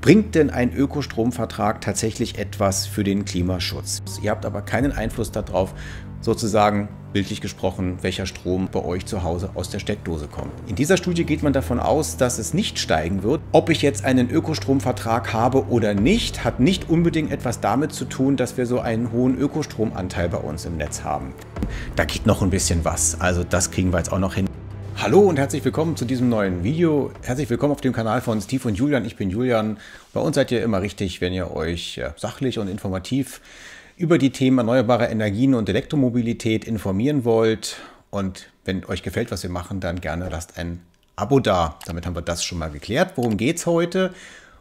Bringt denn ein Ökostromvertrag tatsächlich etwas für den Klimaschutz? Ihr habt aber keinen Einfluss darauf, sozusagen bildlich gesprochen, welcher Strom bei euch zu Hause aus der Steckdose kommt. In dieser Studie geht man davon aus, dass es nicht steigen wird. Ob ich jetzt einen Ökostromvertrag habe oder nicht, hat nicht unbedingt etwas damit zu tun, dass wir so einen hohen Ökostromanteil bei uns im Netz haben. Da geht noch ein bisschen was. Also das kriegen wir jetzt auch noch hin. Hallo und herzlich willkommen zu diesem neuen Video. Herzlich willkommen auf dem Kanal von Steve und Julian. Ich bin Julian. Bei uns seid ihr immer richtig, wenn ihr euch sachlich und informativ über die Themen erneuerbare Energien und Elektromobilität informieren wollt. Und wenn euch gefällt, was wir machen, dann gerne lasst ein Abo da. Damit haben wir das schon mal geklärt. Worum geht es heute?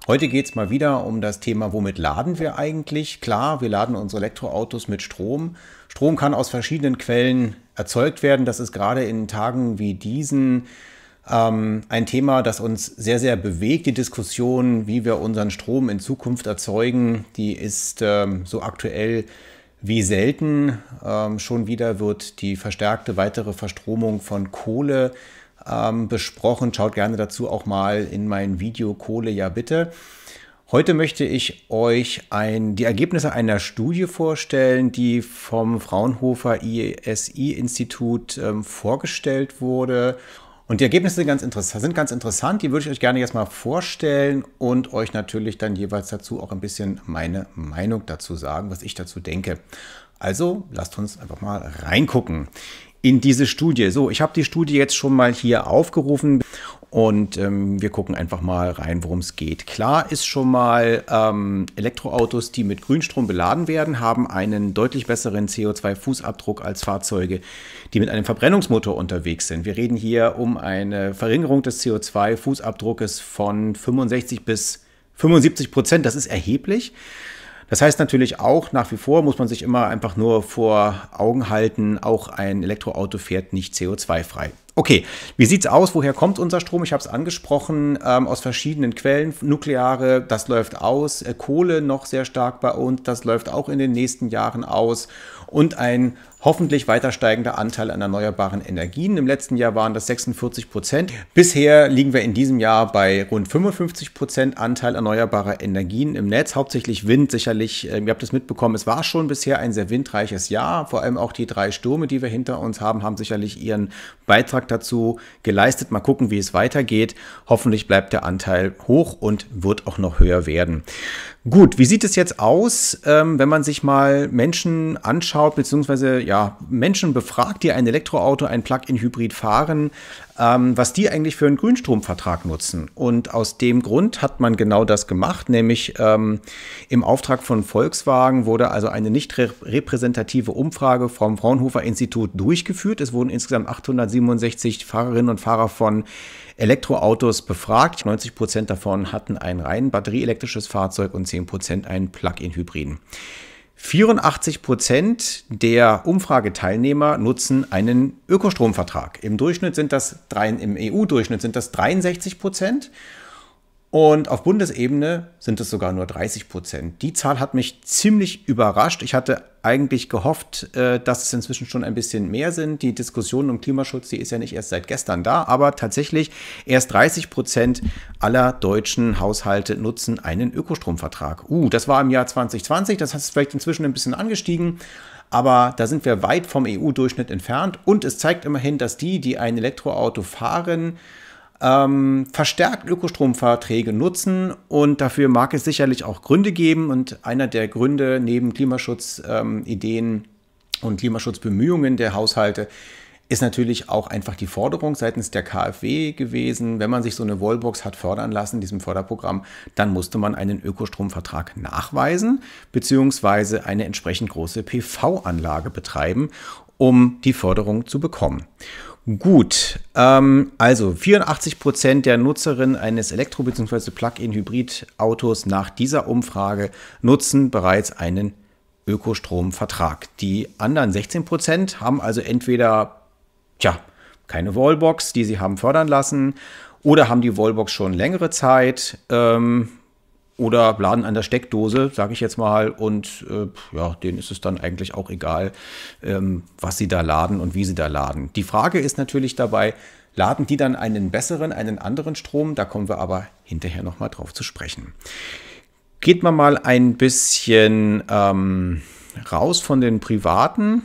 Heute geht es mal wieder um das Thema, womit laden wir eigentlich? Klar, wir laden unsere Elektroautos mit Strom. Strom kann aus verschiedenen Quellen erzeugt werden. Das ist gerade in Tagen wie diesen ähm, ein Thema, das uns sehr, sehr bewegt. Die Diskussion, wie wir unseren Strom in Zukunft erzeugen, die ist ähm, so aktuell wie selten. Ähm, schon wieder wird die verstärkte weitere Verstromung von Kohle ähm, besprochen. Schaut gerne dazu auch mal in mein Video Kohle, ja bitte. Heute möchte ich euch ein, die Ergebnisse einer Studie vorstellen, die vom Fraunhofer ISI-Institut ähm, vorgestellt wurde. Und die Ergebnisse sind ganz, sind ganz interessant. Die würde ich euch gerne jetzt mal vorstellen und euch natürlich dann jeweils dazu auch ein bisschen meine Meinung dazu sagen, was ich dazu denke. Also lasst uns einfach mal reingucken in diese Studie. So, ich habe die Studie jetzt schon mal hier aufgerufen und ähm, wir gucken einfach mal rein, worum es geht. Klar ist schon mal, ähm, Elektroautos, die mit Grünstrom beladen werden, haben einen deutlich besseren CO2-Fußabdruck als Fahrzeuge, die mit einem Verbrennungsmotor unterwegs sind. Wir reden hier um eine Verringerung des CO2-Fußabdruckes von 65 bis 75 Prozent. Das ist erheblich. Das heißt natürlich auch, nach wie vor muss man sich immer einfach nur vor Augen halten, auch ein Elektroauto fährt nicht CO2-frei. Okay, wie sieht's aus? Woher kommt unser Strom? Ich habe es angesprochen, ähm, aus verschiedenen Quellen. Nukleare, das läuft aus. Äh, Kohle noch sehr stark bei uns, das läuft auch in den nächsten Jahren aus. Und ein hoffentlich weiter steigender Anteil an erneuerbaren Energien. Im letzten Jahr waren das 46 Prozent. Bisher liegen wir in diesem Jahr bei rund 55 Prozent Anteil erneuerbarer Energien im Netz, hauptsächlich Wind sicherlich. Äh, ihr habt es mitbekommen, es war schon bisher ein sehr windreiches Jahr. Vor allem auch die drei Stürme, die wir hinter uns haben, haben sicherlich ihren Beitrag dazu geleistet. Mal gucken, wie es weitergeht. Hoffentlich bleibt der Anteil hoch und wird auch noch höher werden. Gut, wie sieht es jetzt aus, ähm, wenn man sich mal Menschen anschaut, beziehungsweise ja, Menschen befragt, die ein Elektroauto, ein Plug-in-Hybrid fahren? ähm, was die eigentlich für einen Grünstromvertrag nutzen. Und aus dem Grund hat man genau das gemacht, nämlich ähm, im Auftrag von Volkswagen wurde also eine nicht repräsentative Umfrage vom Fraunhofer Institut durchgeführt. Es wurden insgesamt 867 Fahrerinnen und Fahrer von Elektroautos befragt. 90 Prozent davon hatten ein rein batterieelektrisches Fahrzeug und 10 Prozent einen Plug-in-Hybriden. 84 Prozent der Umfrageteilnehmer nutzen einen Ökostromvertrag. Im Durchschnitt sind das drei, im EU-Durchschnitt sind das 63 Prozent und auf Bundesebene sind es sogar nur 30 Prozent. Die Zahl hat mich ziemlich überrascht. Ich hatte eigentlich gehofft, äh, dass es inzwischen schon ein bisschen mehr sind. Die Diskussion um Klimaschutz, die ist ja nicht erst seit gestern da, aber tatsächlich erst 30 Prozent aller deutschen Haushalte nutzen einen Ökostromvertrag. Uh, das war im Jahr 2020, das hat es vielleicht inzwischen ein bisschen angestiegen. Aber da sind wir weit vom EU-Durchschnitt entfernt. Und es zeigt immerhin, dass die, die ein Elektroauto fahren, ähm, verstärkt Ökostromverträge nutzen und dafür mag es sicherlich auch Gründe geben und einer der Gründe neben Klimaschutzideen ähm, und Klimaschutzbemühungen der Haushalte ist natürlich auch einfach die Forderung seitens der KfW gewesen, wenn man sich so eine Wallbox hat fördern lassen in diesem Förderprogramm, dann musste man einen Ökostromvertrag nachweisen, beziehungsweise eine entsprechend große PV-Anlage betreiben, um die Förderung zu bekommen. Gut, ähm, also 84 Prozent der Nutzerinnen eines Elektro- bzw. Plug-in-Hybrid-Autos nach dieser Umfrage nutzen bereits einen Ökostromvertrag. Die anderen 16 Prozent haben also entweder, tja, keine Wallbox, die sie haben fördern lassen, oder haben die Wallbox schon längere Zeit ähm, oder laden an der Steckdose, sage ich jetzt mal. Und äh, ja, denen ist es dann eigentlich auch egal, ähm, was sie da laden und wie sie da laden. Die Frage ist natürlich dabei, laden die dann einen besseren, einen anderen Strom? Da kommen wir aber hinterher nochmal drauf zu sprechen. Geht man mal ein bisschen ähm, raus von den privaten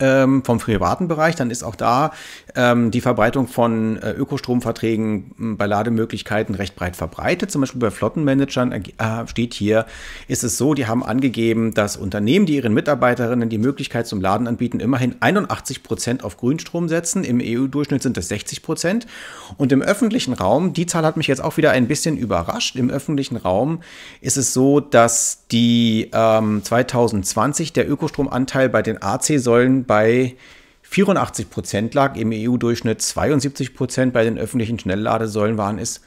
ähm, vom privaten Bereich, dann ist auch da ähm, die Verbreitung von äh, Ökostromverträgen hm, bei Lademöglichkeiten recht breit verbreitet. Zum Beispiel bei Flottenmanagern äh, steht hier, ist es so, die haben angegeben, dass Unternehmen, die ihren Mitarbeiterinnen die Möglichkeit zum Laden anbieten, immerhin 81 Prozent auf Grünstrom setzen. Im EU-Durchschnitt sind das 60 Prozent. Und im öffentlichen Raum, die Zahl hat mich jetzt auch wieder ein bisschen überrascht, im öffentlichen Raum ist es so, dass die ähm, 2020 der Ökostromanteil bei den AC-Säulen bei 84 Prozent lag, im EU-Durchschnitt 72 Prozent, bei den öffentlichen Schnellladesäulen waren es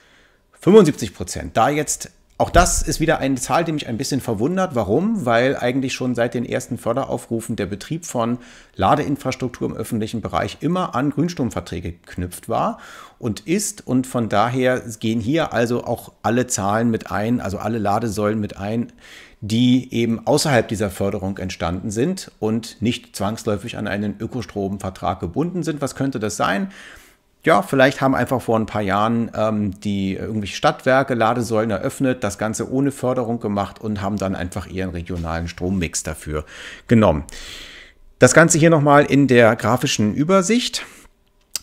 75 Prozent. Da jetzt auch das ist wieder eine Zahl, die mich ein bisschen verwundert. Warum? Weil eigentlich schon seit den ersten Förderaufrufen der Betrieb von Ladeinfrastruktur im öffentlichen Bereich immer an Grünstromverträge geknüpft war und ist. Und von daher gehen hier also auch alle Zahlen mit ein, also alle Ladesäulen mit ein, die eben außerhalb dieser Förderung entstanden sind und nicht zwangsläufig an einen Ökostromvertrag gebunden sind. Was könnte das sein? ja, vielleicht haben einfach vor ein paar Jahren ähm, die äh, irgendwelche Stadtwerke Ladesäulen eröffnet, das Ganze ohne Förderung gemacht und haben dann einfach ihren regionalen Strommix dafür genommen. Das Ganze hier nochmal in der grafischen Übersicht.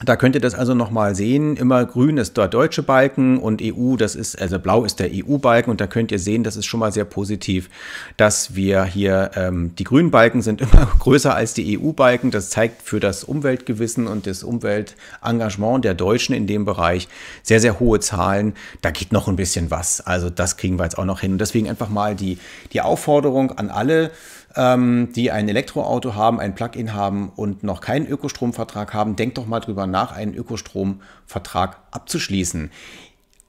Da könnt ihr das also nochmal sehen. Immer grün ist der deutsche Balken und EU, das ist, also blau ist der EU-Balken und da könnt ihr sehen, das ist schon mal sehr positiv, dass wir hier, ähm, die grünen Balken sind immer größer als die EU-Balken. Das zeigt für das Umweltgewissen und das Umweltengagement der Deutschen in dem Bereich sehr, sehr hohe Zahlen. Da geht noch ein bisschen was. Also das kriegen wir jetzt auch noch hin. Und deswegen einfach mal die, die Aufforderung an alle, ähm, die ein Elektroauto haben, ein Plug-in haben und noch keinen Ökostromvertrag haben, denkt doch mal drüber nach, einen Ökostromvertrag abzuschließen.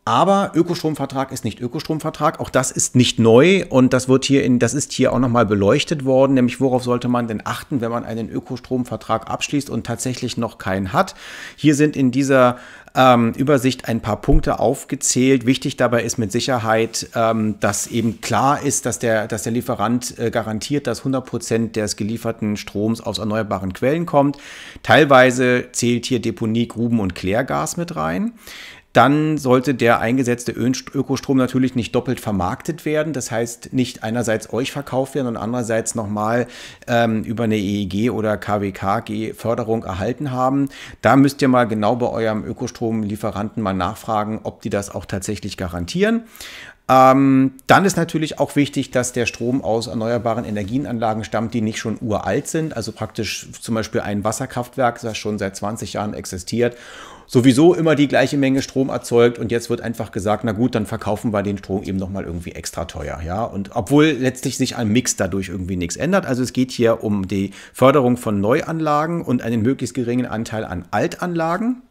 Aber Ökostromvertrag ist nicht Ökostromvertrag. Auch das ist nicht neu und das wird hier in, das ist hier auch nochmal beleuchtet worden, nämlich worauf sollte man denn achten, wenn man einen Ökostromvertrag abschließt und tatsächlich noch keinen hat. Hier sind in dieser ähm, Übersicht ein paar Punkte aufgezählt. Wichtig dabei ist mit Sicherheit, ähm, dass eben klar ist, dass der, dass der Lieferant äh, garantiert, dass 100 Prozent des gelieferten Stroms aus erneuerbaren Quellen kommt. Teilweise zählt hier Deponie, Gruben und Klärgas mit rein dann sollte der eingesetzte Ökostrom natürlich nicht doppelt vermarktet werden. Das heißt, nicht einerseits euch verkauft werden und andererseits nochmal ähm, über eine EEG oder KWKG-Förderung erhalten haben. Da müsst ihr mal genau bei eurem Ökostromlieferanten mal nachfragen, ob die das auch tatsächlich garantieren. Ähm, dann ist natürlich auch wichtig, dass der Strom aus erneuerbaren Energienanlagen stammt, die nicht schon uralt sind, also praktisch zum Beispiel ein Wasserkraftwerk, das schon seit 20 Jahren existiert sowieso immer die gleiche Menge Strom erzeugt und jetzt wird einfach gesagt, na gut, dann verkaufen wir den Strom eben nochmal irgendwie extra teuer. Ja? Und obwohl letztlich sich am Mix dadurch irgendwie nichts ändert. Also es geht hier um die Förderung von Neuanlagen und einen möglichst geringen Anteil an Altanlagen.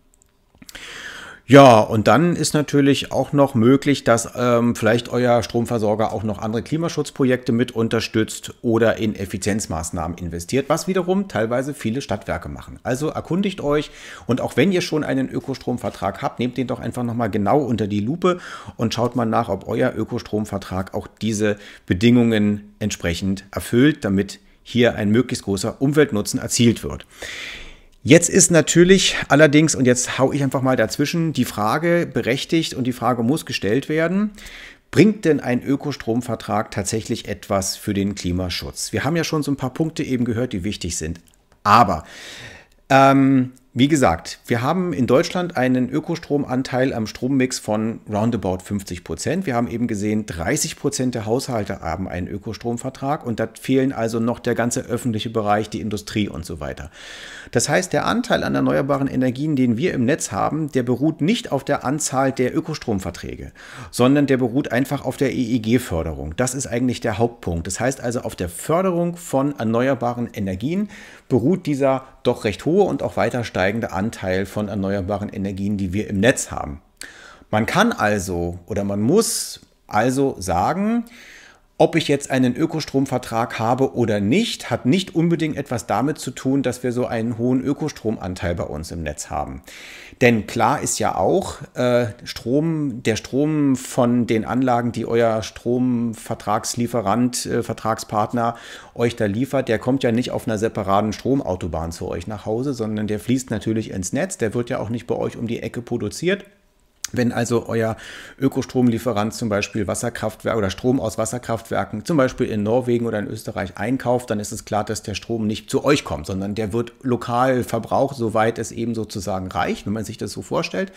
Ja, und dann ist natürlich auch noch möglich, dass ähm, vielleicht euer Stromversorger auch noch andere Klimaschutzprojekte mit unterstützt oder in Effizienzmaßnahmen investiert, was wiederum teilweise viele Stadtwerke machen. Also erkundigt euch und auch wenn ihr schon einen Ökostromvertrag habt, nehmt den doch einfach nochmal genau unter die Lupe und schaut mal nach, ob euer Ökostromvertrag auch diese Bedingungen entsprechend erfüllt, damit hier ein möglichst großer Umweltnutzen erzielt wird. Jetzt ist natürlich allerdings, und jetzt hau ich einfach mal dazwischen, die Frage berechtigt und die Frage muss gestellt werden. Bringt denn ein Ökostromvertrag tatsächlich etwas für den Klimaschutz? Wir haben ja schon so ein paar Punkte eben gehört, die wichtig sind. Aber ähm, wie gesagt, wir haben in Deutschland einen Ökostromanteil am Strommix von roundabout 50 Prozent. Wir haben eben gesehen, 30 Prozent der Haushalte haben einen Ökostromvertrag und da fehlen also noch der ganze öffentliche Bereich, die Industrie und so weiter. Das heißt, der Anteil an erneuerbaren Energien, den wir im Netz haben, der beruht nicht auf der Anzahl der Ökostromverträge, sondern der beruht einfach auf der EEG-Förderung. Das ist eigentlich der Hauptpunkt. Das heißt also, auf der Förderung von erneuerbaren Energien beruht dieser doch recht hohe und auch weiter steigende steigende Anteil von erneuerbaren Energien, die wir im Netz haben. Man kann also oder man muss also sagen, ob ich jetzt einen Ökostromvertrag habe oder nicht, hat nicht unbedingt etwas damit zu tun, dass wir so einen hohen Ökostromanteil bei uns im Netz haben. Denn klar ist ja auch, äh, Strom, der Strom von den Anlagen, die euer Stromvertragslieferant, äh, Vertragspartner euch da liefert, der kommt ja nicht auf einer separaten Stromautobahn zu euch nach Hause, sondern der fließt natürlich ins Netz. Der wird ja auch nicht bei euch um die Ecke produziert wenn also euer Ökostromlieferant zum Beispiel Wasserkraftwerk oder Strom aus Wasserkraftwerken zum Beispiel in Norwegen oder in Österreich einkauft, dann ist es klar, dass der Strom nicht zu euch kommt, sondern der wird lokal verbraucht, soweit es eben sozusagen reicht, wenn man sich das so vorstellt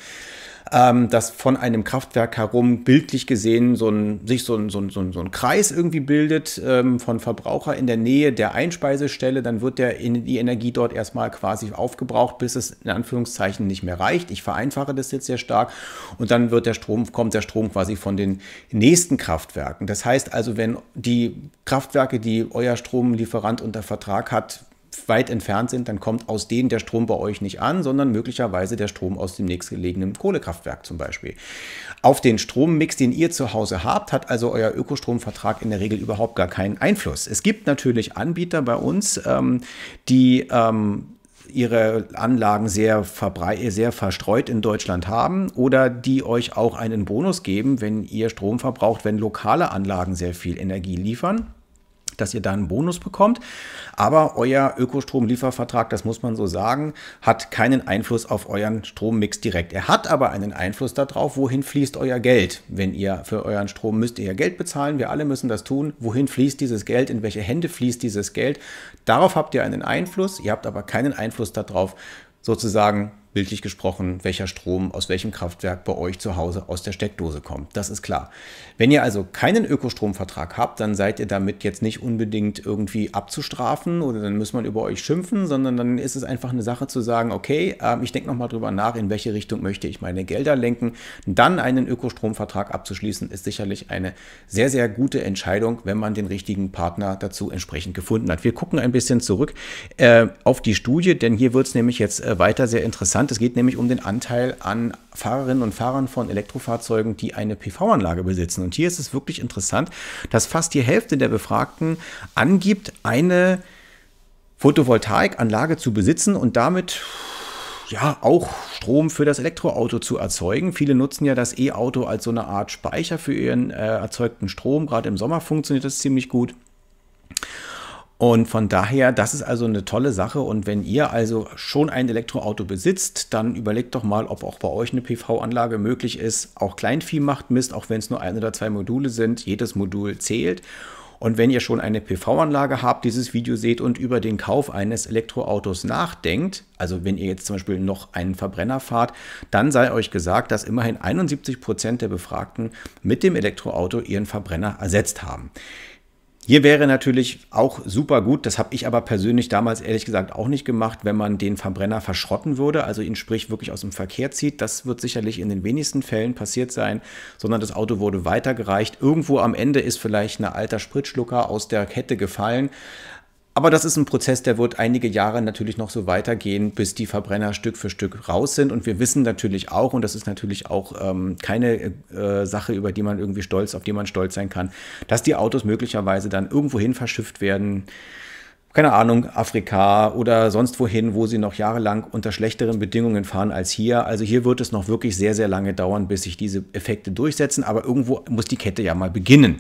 ähm, dass von einem Kraftwerk herum bildlich gesehen so ein, sich so ein, so, ein, so, ein, so ein Kreis irgendwie bildet ähm, von Verbraucher in der Nähe der Einspeisestelle. Dann wird der, in die Energie dort erstmal quasi aufgebraucht, bis es in Anführungszeichen nicht mehr reicht. Ich vereinfache das jetzt sehr stark. Und dann wird der Strom, kommt der Strom quasi von den nächsten Kraftwerken. Das heißt also, wenn die Kraftwerke, die euer Stromlieferant unter Vertrag hat, weit entfernt sind, dann kommt aus denen der Strom bei euch nicht an, sondern möglicherweise der Strom aus dem nächstgelegenen Kohlekraftwerk zum Beispiel. Auf den Strommix, den ihr zu Hause habt, hat also euer Ökostromvertrag in der Regel überhaupt gar keinen Einfluss. Es gibt natürlich Anbieter bei uns, ähm, die ähm, ihre Anlagen sehr, sehr, verstreut in Deutschland haben oder die euch auch einen Bonus geben, wenn ihr Strom verbraucht, wenn lokale Anlagen sehr viel Energie liefern dass ihr da einen Bonus bekommt. Aber euer Ökostromliefervertrag, das muss man so sagen, hat keinen Einfluss auf euren Strommix direkt. Er hat aber einen Einfluss darauf, wohin fließt euer Geld. Wenn ihr für euren Strom müsst ihr Geld bezahlen, wir alle müssen das tun. Wohin fließt dieses Geld? In welche Hände fließt dieses Geld? Darauf habt ihr einen Einfluss, ihr habt aber keinen Einfluss darauf, sozusagen bildlich gesprochen, welcher Strom aus welchem Kraftwerk bei euch zu Hause aus der Steckdose kommt. Das ist klar. Wenn ihr also keinen Ökostromvertrag habt, dann seid ihr damit jetzt nicht unbedingt irgendwie abzustrafen oder dann muss man über euch schimpfen, sondern dann ist es einfach eine Sache zu sagen, okay, ähm, ich denke nochmal drüber nach, in welche Richtung möchte ich meine Gelder lenken. Dann einen Ökostromvertrag abzuschließen, ist sicherlich eine sehr, sehr gute Entscheidung, wenn man den richtigen Partner dazu entsprechend gefunden hat. Wir gucken ein bisschen zurück äh, auf die Studie, denn hier wird es nämlich jetzt äh, weiter sehr interessant interessant. Es geht nämlich um den Anteil an Fahrerinnen und Fahrern von Elektrofahrzeugen, die eine PV-Anlage besitzen. Und hier ist es wirklich interessant, dass fast die Hälfte der Befragten angibt, eine Photovoltaikanlage zu besitzen und damit ja, auch Strom für das Elektroauto zu erzeugen. Viele nutzen ja das E-Auto als so eine Art Speicher für ihren äh, erzeugten Strom. Gerade im Sommer funktioniert das ziemlich gut. Und von daher, das ist also eine tolle Sache. Und wenn ihr also schon ein Elektroauto besitzt, dann überlegt doch mal, ob auch bei euch eine PV-Anlage möglich ist. Auch Kleinvieh macht Mist, auch wenn es nur ein oder zwei Module sind. Jedes Modul zählt. Und wenn ihr schon eine PV-Anlage habt, dieses Video seht und über den Kauf eines Elektroautos nachdenkt, also wenn ihr jetzt zum Beispiel noch einen Verbrenner fahrt, dann sei euch gesagt, dass immerhin 71 Prozent der Befragten mit dem Elektroauto ihren Verbrenner ersetzt haben. Hier wäre natürlich auch super gut, das habe ich aber persönlich damals ehrlich gesagt auch nicht gemacht, wenn man den Verbrenner verschrotten würde, also ihn sprich wirklich aus dem Verkehr zieht. Das wird sicherlich in den wenigsten Fällen passiert sein, sondern das Auto wurde weitergereicht. Irgendwo am Ende ist vielleicht ein alter Spritschlucker aus der Kette gefallen, aber das ist ein Prozess, der wird einige Jahre natürlich noch so weitergehen, bis die Verbrenner Stück für Stück raus sind. Und wir wissen natürlich auch, und das ist natürlich auch ähm, keine äh, Sache, über die man irgendwie stolz, auf die man stolz sein kann, dass die Autos möglicherweise dann irgendwohin verschifft werden. Keine Ahnung, Afrika oder sonst wohin, wo sie noch jahrelang unter schlechteren Bedingungen fahren als hier. Also hier wird es noch wirklich sehr, sehr lange dauern, bis sich diese Effekte durchsetzen. Aber irgendwo muss die Kette ja mal beginnen.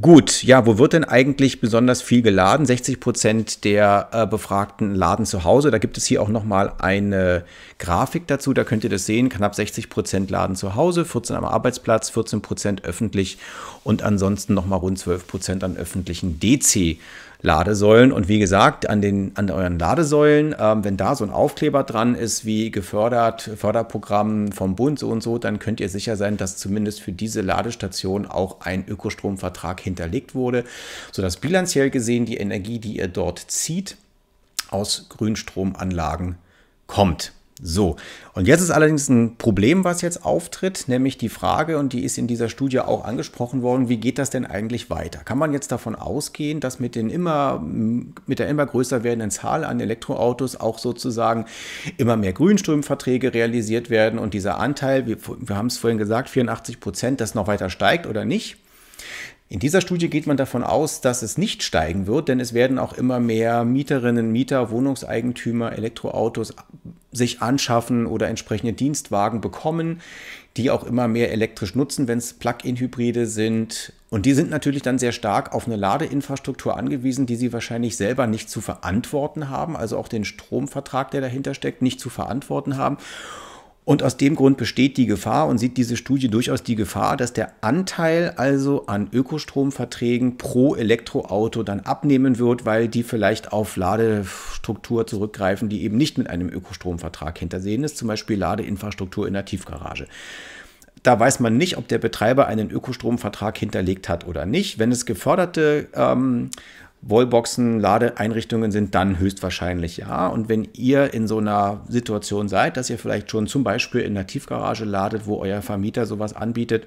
Gut, ja, wo wird denn eigentlich besonders viel geladen? 60 Prozent der äh, Befragten laden zu Hause. Da gibt es hier auch nochmal eine Grafik dazu. Da könnt ihr das sehen. Knapp 60 Prozent laden zu Hause, 14 am Arbeitsplatz, 14 Prozent öffentlich und ansonsten nochmal rund 12 Prozent an öffentlichen DC Ladesäulen. Und wie gesagt, an, den, an euren Ladesäulen, ähm, wenn da so ein Aufkleber dran ist, wie gefördert, Förderprogramm vom Bund so und so, dann könnt ihr sicher sein, dass zumindest für diese Ladestation auch ein Ökostromvertrag hinterlegt wurde, sodass bilanziell gesehen die Energie, die ihr dort zieht, aus Grünstromanlagen kommt. So, und jetzt ist allerdings ein Problem, was jetzt auftritt, nämlich die Frage, und die ist in dieser Studie auch angesprochen worden, wie geht das denn eigentlich weiter? Kann man jetzt davon ausgehen, dass mit, den immer, mit der immer größer werdenden Zahl an Elektroautos auch sozusagen immer mehr Grünstromverträge realisiert werden und dieser Anteil, wir, wir haben es vorhin gesagt, 84 Prozent, das noch weiter steigt oder nicht? In dieser Studie geht man davon aus, dass es nicht steigen wird, denn es werden auch immer mehr Mieterinnen, Mieter, Wohnungseigentümer, Elektroautos sich anschaffen oder entsprechende Dienstwagen bekommen, die auch immer mehr elektrisch nutzen, wenn es Plug-in-Hybride sind. Und die sind natürlich dann sehr stark auf eine Ladeinfrastruktur angewiesen, die sie wahrscheinlich selber nicht zu verantworten haben, also auch den Stromvertrag, der dahinter steckt, nicht zu verantworten haben. Und aus dem Grund besteht die Gefahr und sieht diese Studie durchaus die Gefahr, dass der Anteil also an Ökostromverträgen pro Elektroauto dann abnehmen wird, weil die vielleicht auf Ladestruktur zurückgreifen, die eben nicht mit einem Ökostromvertrag hintersehen ist, zum Beispiel Ladeinfrastruktur in der Tiefgarage. Da weiß man nicht, ob der Betreiber einen Ökostromvertrag hinterlegt hat oder nicht. Wenn es geförderte ähm, Wallboxen, Ladeeinrichtungen sind, dann höchstwahrscheinlich ja. Und wenn ihr in so einer Situation seid, dass ihr vielleicht schon zum Beispiel in der Tiefgarage ladet, wo euer Vermieter sowas anbietet,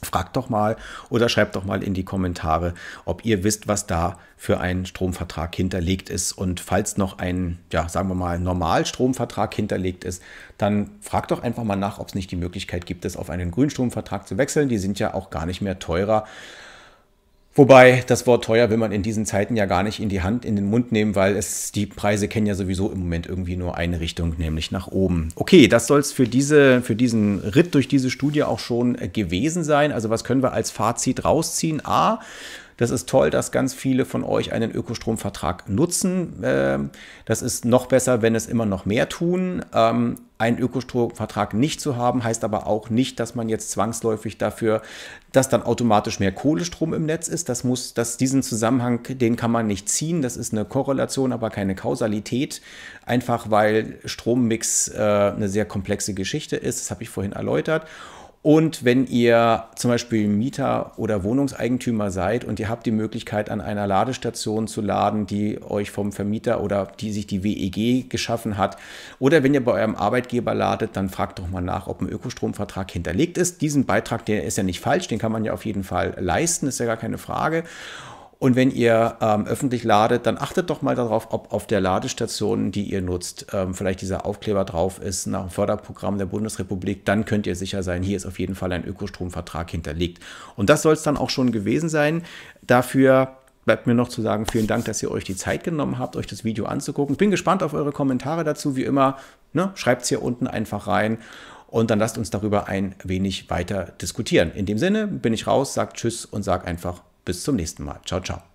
fragt doch mal oder schreibt doch mal in die Kommentare, ob ihr wisst, was da für ein Stromvertrag hinterlegt ist. Und falls noch ein, ja, sagen wir mal, Normalstromvertrag hinterlegt ist, dann fragt doch einfach mal nach, ob es nicht die Möglichkeit gibt, es auf einen Grünstromvertrag zu wechseln. Die sind ja auch gar nicht mehr teurer Wobei das Wort teuer will man in diesen Zeiten ja gar nicht in die Hand, in den Mund nehmen, weil es die Preise kennen ja sowieso im Moment irgendwie nur eine Richtung, nämlich nach oben. Okay, das soll es für, diese, für diesen Ritt durch diese Studie auch schon gewesen sein. Also was können wir als Fazit rausziehen? A, das ist toll, dass ganz viele von euch einen Ökostromvertrag nutzen. Ähm, das ist noch besser, wenn es immer noch mehr tun. Ähm, einen Ökostromvertrag nicht zu haben, heißt aber auch nicht, dass man jetzt zwangsläufig dafür, dass dann automatisch mehr Kohlestrom im Netz ist. Das muss, dass diesen Zusammenhang, den kann man nicht ziehen. Das ist eine Korrelation, aber keine Kausalität. Einfach weil Strommix äh, eine sehr komplexe Geschichte ist. Das habe ich vorhin erläutert. Und wenn ihr zum Beispiel Mieter oder Wohnungseigentümer seid und ihr habt die Möglichkeit, an einer Ladestation zu laden, die euch vom Vermieter oder die sich die WEG geschaffen hat, oder wenn ihr bei eurem Arbeitgeber ladet, dann fragt doch mal nach, ob ein Ökostromvertrag hinterlegt ist. Diesen Beitrag, der ist ja nicht falsch, den kann man ja auf jeden Fall leisten, ist ja gar keine Frage. Und wenn ihr ähm, öffentlich ladet, dann achtet doch mal darauf, ob auf der Ladestation, die ihr nutzt, ähm, vielleicht dieser Aufkleber drauf ist nach dem Förderprogramm der Bundesrepublik. Dann könnt ihr sicher sein, hier ist auf jeden Fall ein Ökostromvertrag hinterlegt. Und das soll es dann auch schon gewesen sein. Dafür bleibt mir noch zu sagen, vielen Dank, dass ihr euch die Zeit genommen habt, euch das Video anzugucken. Ich bin gespannt auf eure Kommentare dazu, wie immer. Ne? Schreibt es hier unten einfach rein und dann lasst uns darüber ein wenig weiter diskutieren. In dem Sinne bin ich raus, sagt Tschüss und sag einfach bis zum nächsten Mal. Ciao, ciao.